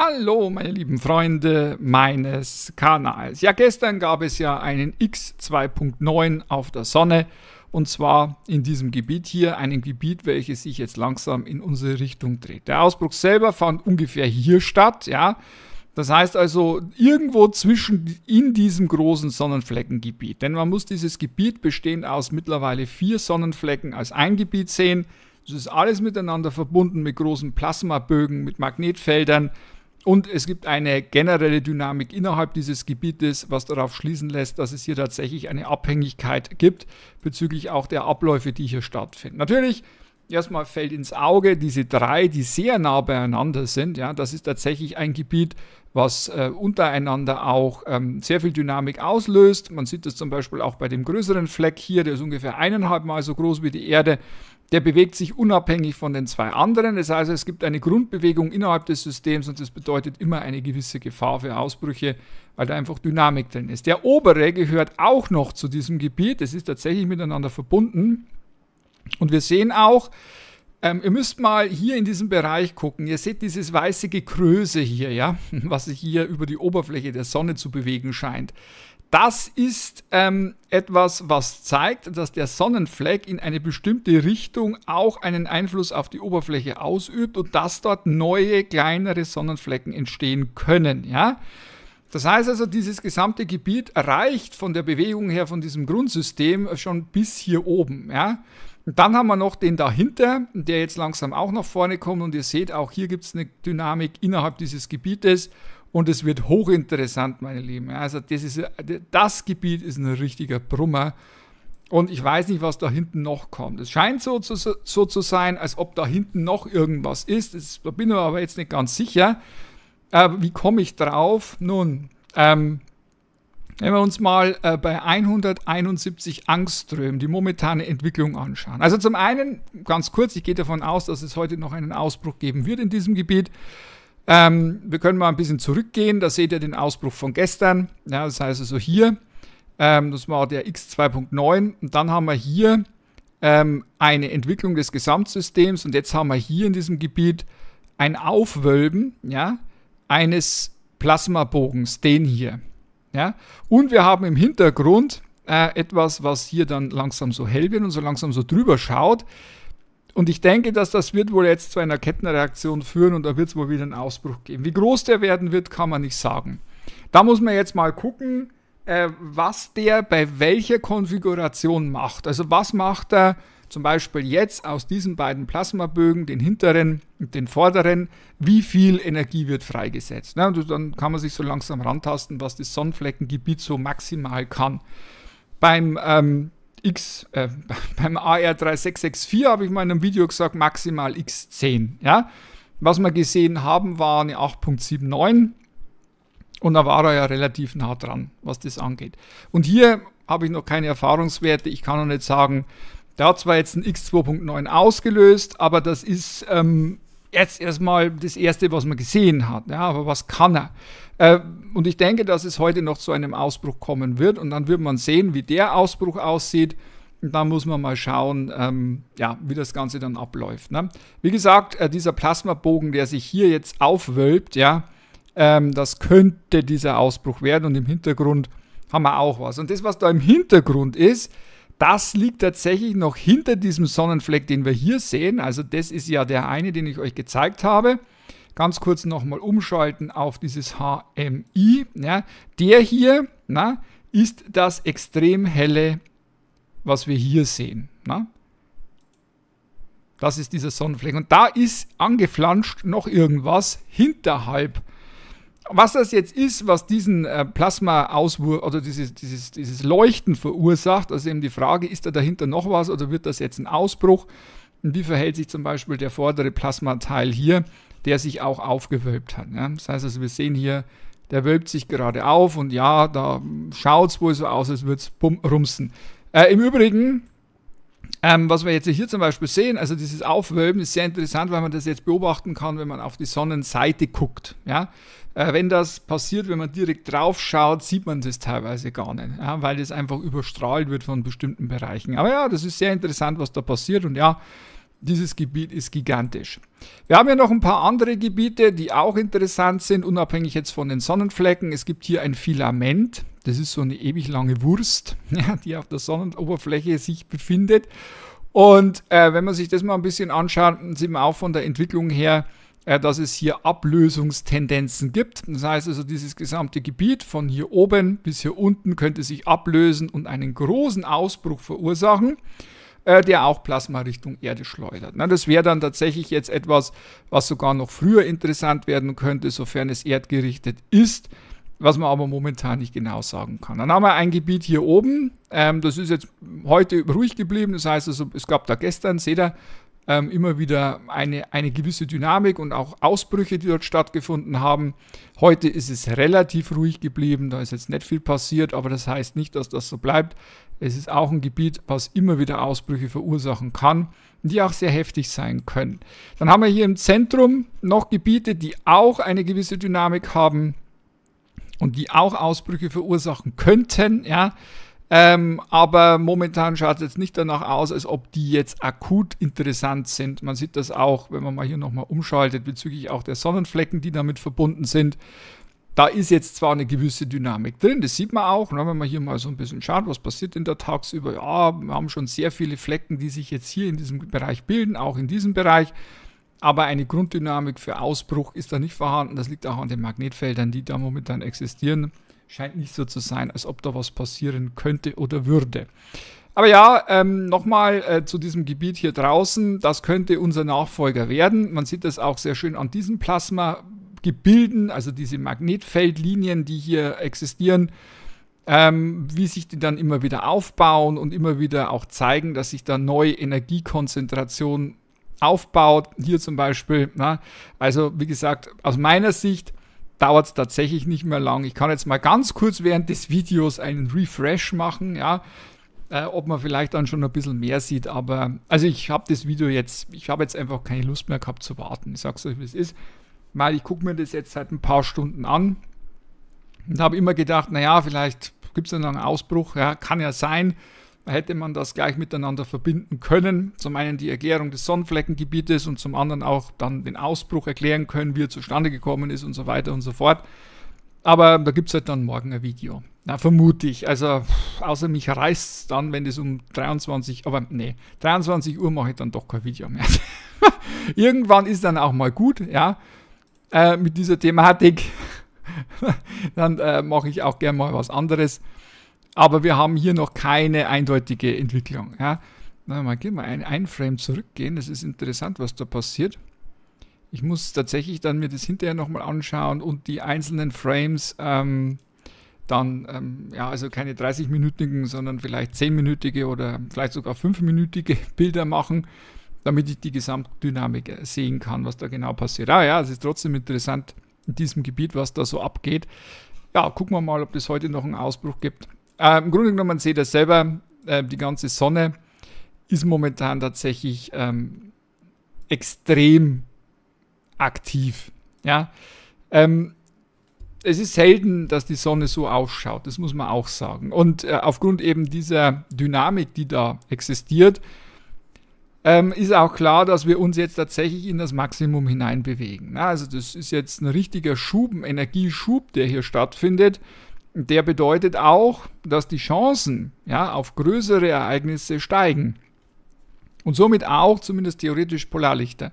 Hallo meine lieben Freunde meines Kanals. Ja, gestern gab es ja einen X2.9 auf der Sonne und zwar in diesem Gebiet hier, einem Gebiet, welches sich jetzt langsam in unsere Richtung dreht. Der Ausbruch selber fand ungefähr hier statt, ja. Das heißt also irgendwo zwischen in diesem großen Sonnenfleckengebiet. Denn man muss dieses Gebiet bestehend aus mittlerweile vier Sonnenflecken als ein Gebiet sehen. Es ist alles miteinander verbunden mit großen Plasmabögen, mit Magnetfeldern. Und es gibt eine generelle Dynamik innerhalb dieses Gebietes, was darauf schließen lässt, dass es hier tatsächlich eine Abhängigkeit gibt bezüglich auch der Abläufe, die hier stattfinden. Natürlich, erstmal fällt ins Auge diese drei, die sehr nah beieinander sind. Ja, das ist tatsächlich ein Gebiet, was äh, untereinander auch ähm, sehr viel Dynamik auslöst. Man sieht das zum Beispiel auch bei dem größeren Fleck hier, der ist ungefähr eineinhalb Mal so groß wie die Erde der bewegt sich unabhängig von den zwei anderen. Das heißt, es gibt eine Grundbewegung innerhalb des Systems und das bedeutet immer eine gewisse Gefahr für Ausbrüche, weil da einfach Dynamik drin ist. Der obere gehört auch noch zu diesem Gebiet. Es ist tatsächlich miteinander verbunden. Und wir sehen auch, ähm, ihr müsst mal hier in diesem Bereich gucken. Ihr seht dieses weiße Gekröse hier, ja, was sich hier über die Oberfläche der Sonne zu bewegen scheint. Das ist ähm, etwas, was zeigt, dass der Sonnenfleck in eine bestimmte Richtung auch einen Einfluss auf die Oberfläche ausübt und dass dort neue, kleinere Sonnenflecken entstehen können. Ja? Das heißt also, dieses gesamte Gebiet reicht von der Bewegung her von diesem Grundsystem schon bis hier oben. Ja? Und dann haben wir noch den dahinter, der jetzt langsam auch nach vorne kommt und ihr seht, auch hier gibt es eine Dynamik innerhalb dieses Gebietes und es wird hochinteressant, meine Lieben. Also das, ist, das Gebiet ist ein richtiger Brummer. Und ich weiß nicht, was da hinten noch kommt. Es scheint so zu, so zu sein, als ob da hinten noch irgendwas ist. Das, da bin ich mir aber jetzt nicht ganz sicher. Äh, wie komme ich drauf? Nun, ähm, wenn wir uns mal äh, bei 171 Angstströmen die momentane Entwicklung anschauen. Also zum einen, ganz kurz, ich gehe davon aus, dass es heute noch einen Ausbruch geben wird in diesem Gebiet. Ähm, wir können mal ein bisschen zurückgehen. Da seht ihr den Ausbruch von gestern. Ja, das heißt also hier, ähm, das war der X2.9. Und dann haben wir hier ähm, eine Entwicklung des Gesamtsystems. Und jetzt haben wir hier in diesem Gebiet ein Aufwölben ja, eines Plasmabogens, den hier. Ja? Und wir haben im Hintergrund äh, etwas, was hier dann langsam so hell wird und so langsam so drüber schaut. Und ich denke, dass das wird wohl jetzt zu einer Kettenreaktion führen und da wird es wohl wieder einen Ausbruch geben. Wie groß der werden wird, kann man nicht sagen. Da muss man jetzt mal gucken, äh, was der bei welcher Konfiguration macht. Also was macht er zum Beispiel jetzt aus diesen beiden Plasmabögen, den hinteren und den vorderen, wie viel Energie wird freigesetzt. Ne? Und dann kann man sich so langsam rantasten, was das Sonnenfleckengebiet so maximal kann. Beim ähm, X, äh, beim AR3664 habe ich mal in einem Video gesagt, maximal X10. Ja? Was wir gesehen haben, war eine 8.79 und da war er ja relativ nah dran, was das angeht. Und hier habe ich noch keine Erfahrungswerte. Ich kann noch nicht sagen, der hat zwar jetzt ein X2.9 ausgelöst, aber das ist ähm, jetzt erstmal das Erste, was man gesehen hat. Ja, aber was kann er? Äh, und ich denke, dass es heute noch zu einem Ausbruch kommen wird und dann wird man sehen, wie der Ausbruch aussieht. Und dann muss man mal schauen, ähm, ja, wie das Ganze dann abläuft. Ne? Wie gesagt, äh, dieser Plasmabogen, der sich hier jetzt aufwölbt, ja, ähm, das könnte dieser Ausbruch werden und im Hintergrund haben wir auch was. Und das, was da im Hintergrund ist, das liegt tatsächlich noch hinter diesem Sonnenfleck, den wir hier sehen. Also das ist ja der eine, den ich euch gezeigt habe. Ganz kurz nochmal umschalten auf dieses HMI. Ja, der hier na, ist das extrem helle, was wir hier sehen. Na? Das ist dieser Sonnenfleck. Und da ist angeflanscht noch irgendwas hinterhalb was das jetzt ist, was diesen äh, Plasma-Auswurf, also dieses, dieses, dieses Leuchten verursacht, also eben die Frage, ist da dahinter noch was oder wird das jetzt ein Ausbruch? Und wie verhält sich zum Beispiel der vordere Plasmateil hier, der sich auch aufgewölbt hat? Ja? Das heißt also, wir sehen hier, der wölbt sich gerade auf und ja, da schaut es wohl so aus, als würde es rumsen. Äh, Im Übrigen, ähm, was wir jetzt hier zum Beispiel sehen, also dieses Aufwölben ist sehr interessant, weil man das jetzt beobachten kann, wenn man auf die Sonnenseite guckt. Ja? Äh, wenn das passiert, wenn man direkt drauf schaut, sieht man das teilweise gar nicht, ja? weil das einfach überstrahlt wird von bestimmten Bereichen. Aber ja, das ist sehr interessant, was da passiert und ja, dieses Gebiet ist gigantisch. Wir haben ja noch ein paar andere Gebiete, die auch interessant sind, unabhängig jetzt von den Sonnenflecken. Es gibt hier ein Filament, das ist so eine ewig lange Wurst, die auf der Sonnenoberfläche sich befindet. Und äh, wenn man sich das mal ein bisschen anschaut, sieht man auch von der Entwicklung her, äh, dass es hier Ablösungstendenzen gibt. Das heißt also, dieses gesamte Gebiet von hier oben bis hier unten könnte sich ablösen und einen großen Ausbruch verursachen äh, der auch Plasma Richtung Erde schleudert. Na, das wäre dann tatsächlich jetzt etwas, was sogar noch früher interessant werden könnte, sofern es erdgerichtet ist, was man aber momentan nicht genau sagen kann. Dann haben wir ein Gebiet hier oben, ähm, das ist jetzt heute ruhig geblieben, das heißt, also, es gab da gestern, seht ihr, ähm, immer wieder eine, eine gewisse Dynamik und auch Ausbrüche, die dort stattgefunden haben. Heute ist es relativ ruhig geblieben, da ist jetzt nicht viel passiert, aber das heißt nicht, dass das so bleibt. Es ist auch ein Gebiet, was immer wieder Ausbrüche verursachen kann, die auch sehr heftig sein können. Dann haben wir hier im Zentrum noch Gebiete, die auch eine gewisse Dynamik haben und die auch Ausbrüche verursachen könnten, ja. Ähm, aber momentan schaut es jetzt nicht danach aus, als ob die jetzt akut interessant sind. Man sieht das auch, wenn man mal hier nochmal umschaltet, bezüglich auch der Sonnenflecken, die damit verbunden sind. Da ist jetzt zwar eine gewisse Dynamik drin, das sieht man auch, ne, wenn man hier mal so ein bisschen schaut, was passiert denn da tagsüber. Ja, wir haben schon sehr viele Flecken, die sich jetzt hier in diesem Bereich bilden, auch in diesem Bereich. Aber eine Grunddynamik für Ausbruch ist da nicht vorhanden. Das liegt auch an den Magnetfeldern, die da momentan existieren scheint nicht so zu sein, als ob da was passieren könnte oder würde. Aber ja, ähm, nochmal äh, zu diesem Gebiet hier draußen. Das könnte unser Nachfolger werden. Man sieht das auch sehr schön an diesem Plasma-Gebilden, also diese Magnetfeldlinien, die hier existieren. Ähm, wie sich die dann immer wieder aufbauen und immer wieder auch zeigen, dass sich da neue Energiekonzentration aufbaut. Hier zum Beispiel. Na? Also wie gesagt, aus meiner Sicht dauert es tatsächlich nicht mehr lang. Ich kann jetzt mal ganz kurz während des Videos einen Refresh machen, ja, äh, ob man vielleicht dann schon ein bisschen mehr sieht. Aber also ich habe das Video jetzt, ich habe jetzt einfach keine Lust mehr gehabt zu warten. Ich sag's euch, wie es ist. Mal, ich gucke mir das jetzt seit ein paar Stunden an und habe immer gedacht, naja, vielleicht gibt es dann einen Ausbruch, ja, kann ja sein hätte man das gleich miteinander verbinden können. Zum einen die Erklärung des Sonnenfleckengebietes und zum anderen auch dann den Ausbruch erklären können, wie er zustande gekommen ist und so weiter und so fort. Aber da gibt es halt dann morgen ein Video. Na, vermute ich. Also, außer mich reißt es dann, wenn es um 23, aber nee, 23 Uhr mache ich dann doch kein Video mehr. Irgendwann ist dann auch mal gut, ja, äh, mit dieser Thematik. dann äh, mache ich auch gerne mal was anderes aber wir haben hier noch keine eindeutige Entwicklung. Ja. Na, mal gehen, wir ein, ein Frame zurückgehen, das ist interessant, was da passiert. Ich muss tatsächlich dann mir das hinterher nochmal anschauen und die einzelnen Frames ähm, dann, ähm, ja, also keine 30-minütigen, sondern vielleicht 10-minütige oder vielleicht sogar 5-minütige Bilder machen, damit ich die Gesamtdynamik äh, sehen kann, was da genau passiert. Ah ja, es ist trotzdem interessant in diesem Gebiet, was da so abgeht. Ja, gucken wir mal, ob es heute noch einen Ausbruch gibt. Äh, Im Grunde genommen, man sieht das selber, äh, die ganze Sonne ist momentan tatsächlich ähm, extrem aktiv. Ja? Ähm, es ist selten, dass die Sonne so ausschaut, das muss man auch sagen. Und äh, aufgrund eben dieser Dynamik, die da existiert, ähm, ist auch klar, dass wir uns jetzt tatsächlich in das Maximum hineinbewegen. Ne? also das ist jetzt ein richtiger Schub, ein Energieschub, der hier stattfindet der bedeutet auch, dass die Chancen ja, auf größere Ereignisse steigen. Und somit auch zumindest theoretisch Polarlichter.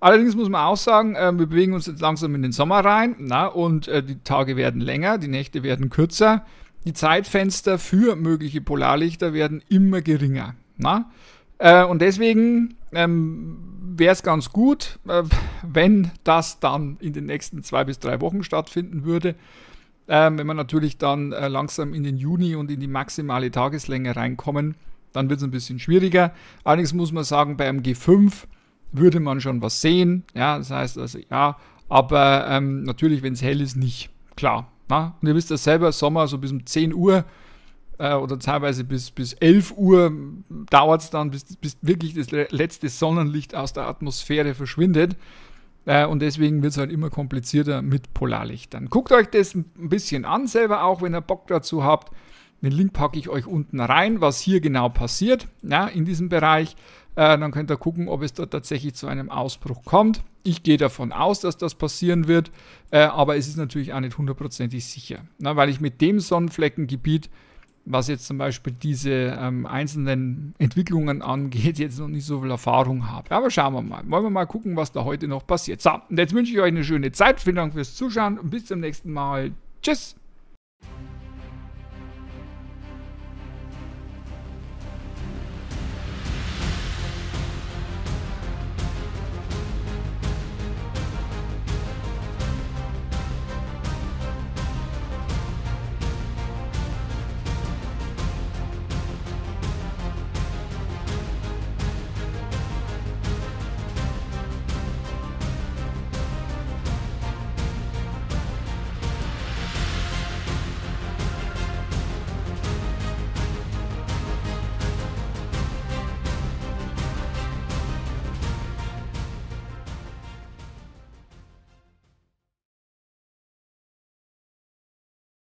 Allerdings muss man auch sagen, äh, wir bewegen uns jetzt langsam in den Sommer rein na, und äh, die Tage werden länger, die Nächte werden kürzer. Die Zeitfenster für mögliche Polarlichter werden immer geringer. Na? Äh, und deswegen ähm, wäre es ganz gut, äh, wenn das dann in den nächsten zwei bis drei Wochen stattfinden würde. Ähm, wenn wir natürlich dann äh, langsam in den Juni und in die maximale Tageslänge reinkommen, dann wird es ein bisschen schwieriger. Allerdings muss man sagen, beim G5 würde man schon was sehen. Ja, das heißt also ja, aber ähm, natürlich, wenn es hell ist, nicht. Klar. Na? Ne? Und ihr wisst ja selber, Sommer so bis um 10 Uhr äh, oder teilweise bis, bis 11 Uhr dauert es dann, bis, bis wirklich das letzte Sonnenlicht aus der Atmosphäre verschwindet. Äh, und deswegen wird es halt immer komplizierter mit Polarlichtern. Guckt euch das ein bisschen an, selber auch, wenn ihr Bock dazu habt. Den Link packe ich euch unten rein, was hier genau passiert, ja, in diesem Bereich. Äh, dann könnt ihr gucken, ob es dort tatsächlich zu einem Ausbruch kommt. Ich gehe davon aus, dass das passieren wird, äh, aber es ist natürlich auch nicht hundertprozentig sicher, na, ne, weil ich mit dem Sonnenfleckengebiet was jetzt zum Beispiel diese ähm, einzelnen Entwicklungen angeht, jetzt noch nicht so viel Erfahrung habe. Aber schauen wir mal. Wollen wir mal gucken, was da heute noch passiert. So, und jetzt wünsche ich euch eine schöne Zeit. Vielen Dank fürs Zuschauen und bis zum nächsten Mal. Tschüss!